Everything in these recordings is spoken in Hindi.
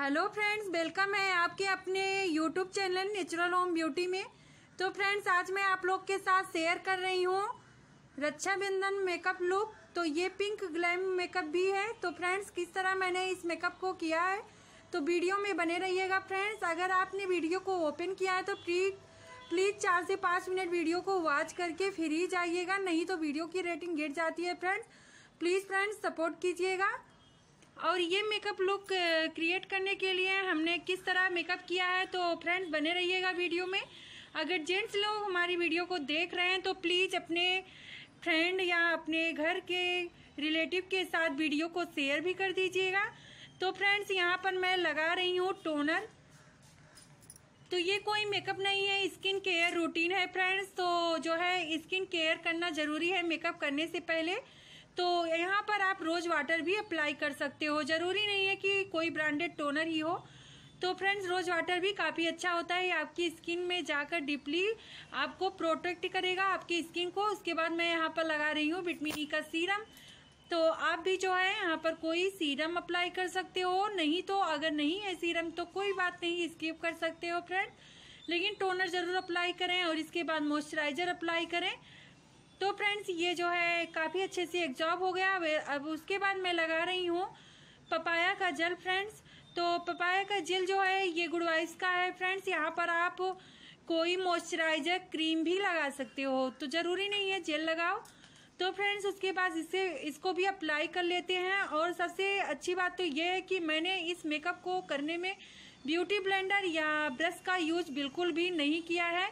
हेलो फ्रेंड्स वेलकम है आपके अपने YouTube channel natural home beauty में तो फ्रेंड्स आज मैं आप लोग के साथ शेयर कर रही हूँ रक्षाबंधन मेकअप लुक तो ये पिंक ग्लैम मेकअप भी है तो फ्रेंड्स किस तरह मैंने इस मेकअप को किया है तो वीडियो में बने रहिएगा फ्रेंड्स अगर आपने वीडियो को ओपन किया है तो प्लीज प्लीज़ चार से पाँच मिनट वीडियो को वॉच करके फिर ही जाइएगा नहीं तो वीडियो की रेटिंग गिर जाती है फ्रेंड्स प्लीज़ फ्रेंड्स सपोर्ट कीजिएगा और ये मेकअप लुक क्रिएट करने के लिए हमने किस तरह मेकअप किया है तो फ्रेंड्स बने रहिएगा वीडियो में अगर जेंट्स लोग हमारी वीडियो को देख रहे हैं तो प्लीज़ अपने फ्रेंड या अपने घर के रिलेटिव के साथ वीडियो को शेयर भी कर दीजिएगा तो फ्रेंड्स यहाँ पर मैं लगा रही हूँ टोनर तो ये कोई मेकअप नहीं है स्किन केयर रूटीन है फ्रेंड्स तो जो है स्किन केयर करना ज़रूरी है मेकअप करने से पहले तो यहाँ पर आप रोज वाटर भी अप्लाई कर सकते हो जरूरी नहीं है कि कोई ब्रांडेड टोनर ही हो तो फ्रेंड्स रोज वाटर भी काफ़ी अच्छा होता है आपकी स्किन में जाकर डीपली आपको प्रोटेक्ट करेगा आपकी स्किन को उसके बाद मैं यहाँ पर लगा रही हूँ विटमिन ई e का सीरम तो आप भी जो है यहाँ पर कोई सीरम अप्लाई कर सकते हो नहीं तो अगर नहीं है सीरम तो कोई बात नहीं स्किप कर सकते हो फ्रेंड लेकिन टोनर जरूर अप्लाई करें और इसके बाद मॉइस्चराइजर अप्लाई करें तो फ्रेंड्स ये जो है काफ़ी अच्छे से एग्जॉर्ब हो गया अब उसके बाद मैं लगा रही हूँ पपाया का जल फ्रेंड्स तो पपाया का जेल जो है ये गुडवाइस का है फ्रेंड्स यहाँ पर आप कोई मॉइस्चराइजर क्रीम भी लगा सकते हो तो ज़रूरी नहीं है जेल लगाओ तो फ्रेंड्स उसके बाद इसे इसको भी अप्लाई कर लेते हैं और सबसे अच्छी बात तो ये है कि मैंने इस मेकअप को करने में ब्यूटी ब्लेंडर या ब्रश का यूज बिल्कुल भी नहीं किया है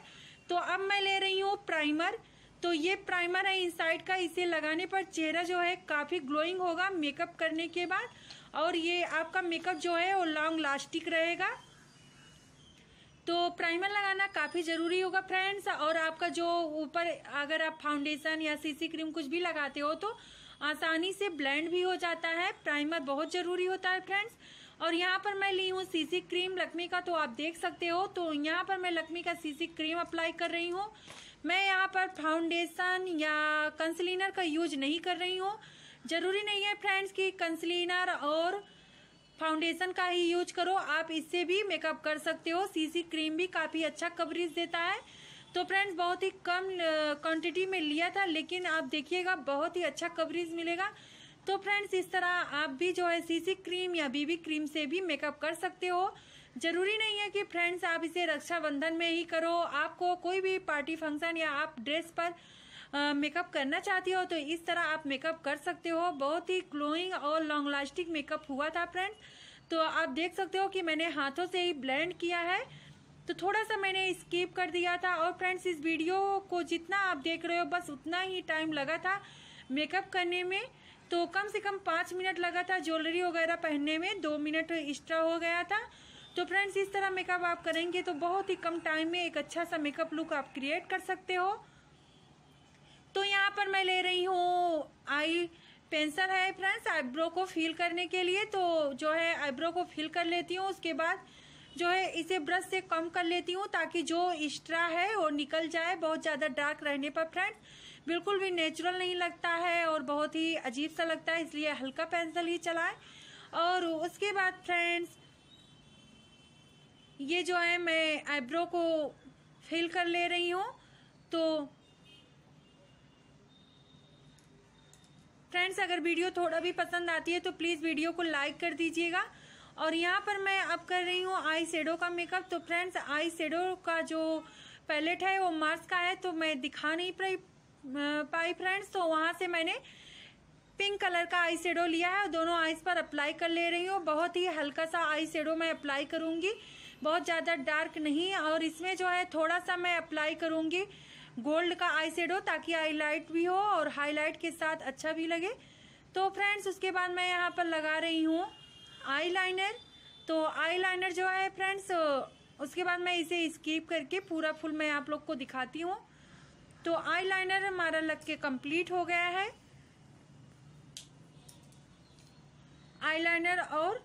तो अब मैं ले रही हूँ प्राइमर तो ये प्राइमर है इनसाइड का इसे लगाने पर चेहरा जो है काफ़ी ग्लोइंग होगा मेकअप करने के बाद और ये आपका मेकअप जो है वो लॉन्ग लास्टिक रहेगा तो प्राइमर लगाना काफ़ी ज़रूरी होगा फ्रेंड्स और आपका जो ऊपर अगर आप फाउंडेशन या सीसी क्रीम कुछ भी लगाते हो तो आसानी से ब्लेंड भी हो जाता है प्राइमर बहुत ज़रूरी होता है फ्रेंड्स और यहाँ पर मैं ली हूँ सीसी क्रीम लक्मी का तो आप देख सकते हो तो यहाँ पर मैं लक्मी का सीसी क्रीम अप्लाई कर रही हूँ मैं यहाँ पर फाउंडेशन या कंसलिनर का यूज नहीं कर रही हूँ जरूरी नहीं है फ्रेंड्स कि कंसलिनर और फाउंडेशन का ही यूज करो आप इससे भी मेकअप कर सकते हो सीसी क्रीम भी काफ़ी अच्छा कवरेज देता है तो फ्रेंड्स बहुत ही कम क्वांटिटी में लिया था लेकिन आप देखिएगा बहुत ही अच्छा कवरेज मिलेगा तो फ्रेंड्स इस तरह आप भी जो है सीसी क्रीम या बीबी क्रीम से भी मेकअप कर सकते हो जरूरी नहीं है कि फ्रेंड्स आप इसे रक्षाबंधन में ही करो आपको कोई भी पार्टी फंक्शन या आप ड्रेस पर मेकअप करना चाहती हो तो इस तरह आप मेकअप कर सकते हो बहुत ही ग्लोइंग और लॉन्ग लास्टिंग मेकअप हुआ था फ्रेंड्स तो आप देख सकते हो कि मैंने हाथों से ही ब्लेंड किया है तो थोड़ा सा मैंने स्किप कर दिया था और फ्रेंड्स इस वीडियो को जितना आप देख रहे हो बस उतना ही टाइम लगा था मेकअप करने में तो कम से कम पाँच मिनट लगा था ज्वेलरी वगैरह पहनने में दो मिनट एक्स्ट्रा हो गया था तो फ्रेंड्स इस तरह मेकअप आप करेंगे तो बहुत ही कम टाइम में एक अच्छा सा मेकअप लुक आप क्रिएट कर सकते हो तो यहाँ पर मैं ले रही हूँ आई पेंसिल है फ्रेंड्स आईब्रो को फिल करने के लिए तो जो है आईब्रो को फिल कर लेती हूँ उसके बाद जो है इसे ब्रश से कम कर लेती हूँ ताकि जो एक्स्ट्रा है वो निकल जाए बहुत ज़्यादा डार्क रहने पर फ्रेंड्स बिल्कुल भी नेचुरल नहीं लगता है और बहुत ही अजीब सा लगता है इसलिए हल्का पेंसिल ही चलाएं और उसके बाद फ्रेंड्स ये जो है मैं आईब्रो को फिल कर ले रही हूँ तो फ्रेंड्स अगर वीडियो थोड़ा भी पसंद आती है तो प्लीज़ वीडियो को लाइक कर दीजिएगा और यहाँ पर मैं अब कर रही हूँ आई सेडो का मेकअप तो फ्रेंड्स आई सेडो का जो पैलेट है वो मार्स का है तो मैं दिखा नहीं पाई पाई फ्रेंड्स तो वहाँ से मैंने पिंक कलर का आई सेडो लिया है और दोनों आईज पर अप्लाई कर ले रही हूँ बहुत ही हल्का सा आई सेडो मैं अप्लाई करूँगी बहुत ज़्यादा डार्क नहीं और इसमें जो है थोड़ा सा मैं अप्लाई करूँगी गोल्ड का आई ताकि हाईलाइट भी हो और हाईलाइट के साथ अच्छा भी लगे तो फ्रेंड्स उसके बाद मैं यहाँ पर लगा रही हूँ आईलाइनर तो आईलाइनर जो है फ्रेंड्स उसके बाद मैं इसे स्कीप करके पूरा फुल मैं आप लोग को दिखाती हूँ तो आईलाइनर हमारा लग के कम्प्लीट हो गया है आईलाइनर और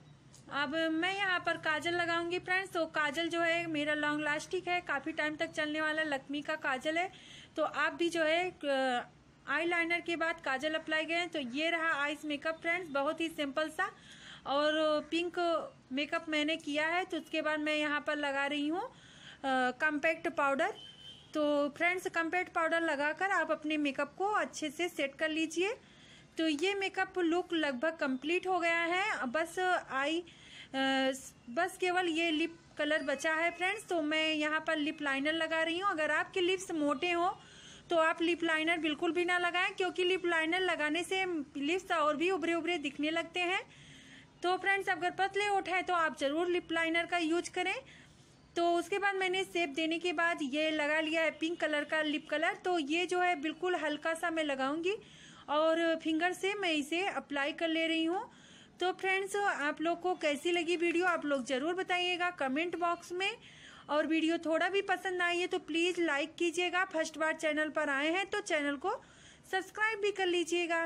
अब मैं यहाँ पर काजल लगाऊंगी फ्रेंड्स तो काजल जो है मेरा लॉन्ग लास्टिक है काफ़ी टाइम तक चलने वाला लक्ष्मी का काजल है तो आप भी जो है आई लाइनर के बाद काजल अप्लाई करें तो ये रहा आइस मेकअप फ्रेंड्स बहुत ही सिंपल सा और पिंक मेकअप मैंने किया है तो उसके बाद मैं यहाँ पर लगा रही हूँ कम्पैक्ट पाउडर तो फ्रेंड्स कम्पैक्ट पाउडर लगाकर आप अपने मेकअप को अच्छे से सेट कर लीजिए तो ये मेकअप लुक लगभग कंप्लीट हो गया है बस आई बस केवल ये लिप कलर बचा है फ्रेंड्स तो मैं यहाँ पर लिप लाइनर लगा रही हूँ अगर आपके लिप्स मोटे हों तो आप लिप लाइनर बिल्कुल भी ना लगाएं क्योंकि लिप लाइनर लगाने से लिप्स और भी उभरे उभरे दिखने लगते हैं तो फ्रेंड्स अगर पतले ओठ हैं तो आप ज़रूर लिप लाइनर का यूज करें तो उसके बाद मैंने सेप देने के बाद ये लगा लिया है पिंक कलर का लिप कलर तो ये जो है बिल्कुल हल्का सा मैं लगाऊंगी और फिंगर से मैं इसे अप्लाई कर ले रही हूँ तो फ्रेंड्स आप लोग को कैसी लगी वीडियो आप लोग ज़रूर बताइएगा कमेंट बॉक्स में और वीडियो थोड़ा भी पसंद आई है तो प्लीज़ लाइक कीजिएगा फर्स्ट बार चैनल पर आए हैं तो चैनल को सब्सक्राइब भी कर लीजिएगा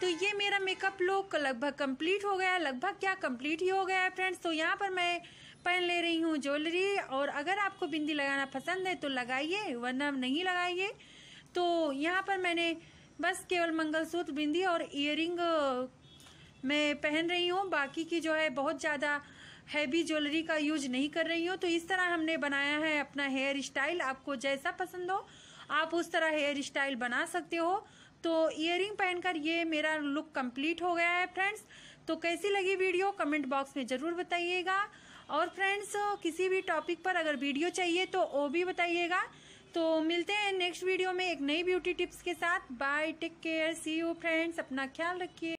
तो ये मेरा मेकअप लुक लगभग कंप्लीट हो गया लगभग क्या कंप्लीट ही हो गया है फ्रेंड्स तो यहाँ पर मैं पहन ले रही हूँ ज्वेलरी और अगर आपको बिंदी लगाना पसंद है तो लगाइए वरना नहीं लगाइए तो यहाँ पर मैंने बस केवल मंगलसूत्र बिंदी और इयरिंग मैं पहन रही हूँ बाकी की जो है बहुत ज़्यादा हैवी ज्वेलरी का यूज नहीं कर रही हूँ तो इस तरह हमने बनाया है अपना हेयर स्टाइल आपको जैसा पसंद हो आप उस तरह हेयर स्टाइल बना सकते हो तो इयर पहनकर ये मेरा लुक कंप्लीट हो गया है फ्रेंड्स तो कैसी लगी वीडियो कमेंट बॉक्स में ज़रूर बताइएगा और फ्रेंड्स किसी भी टॉपिक पर अगर वीडियो चाहिए तो वो भी बताइएगा तो मिलते हैं नेक्स्ट वीडियो में एक नई ब्यूटी टिप्स के साथ bye take care see you friends अपना ख्याल रखिए